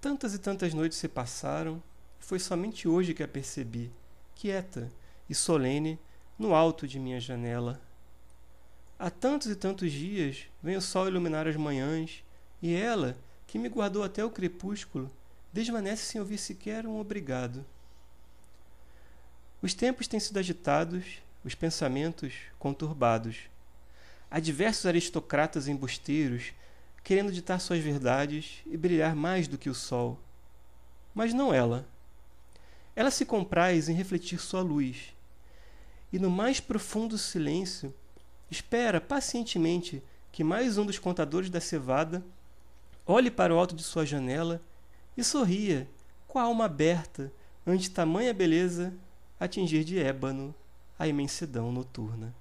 Tantas e tantas noites se passaram, e foi somente hoje que a percebi, quieta e solene, no alto de minha janela. Há tantos e tantos dias vem o sol iluminar as manhãs, e ela, que me guardou até o crepúsculo, desvanece sem ouvir sequer um obrigado. Os tempos têm sido agitados, os pensamentos conturbados. Há diversos aristocratas embusteiros querendo ditar suas verdades e brilhar mais do que o sol. Mas não ela. Ela se compraz em refletir sua luz, e no mais profundo silêncio, espera pacientemente que mais um dos contadores da cevada olhe para o alto de sua janela e sorria com a alma aberta ante tamanha beleza atingir de ébano a imensidão noturna.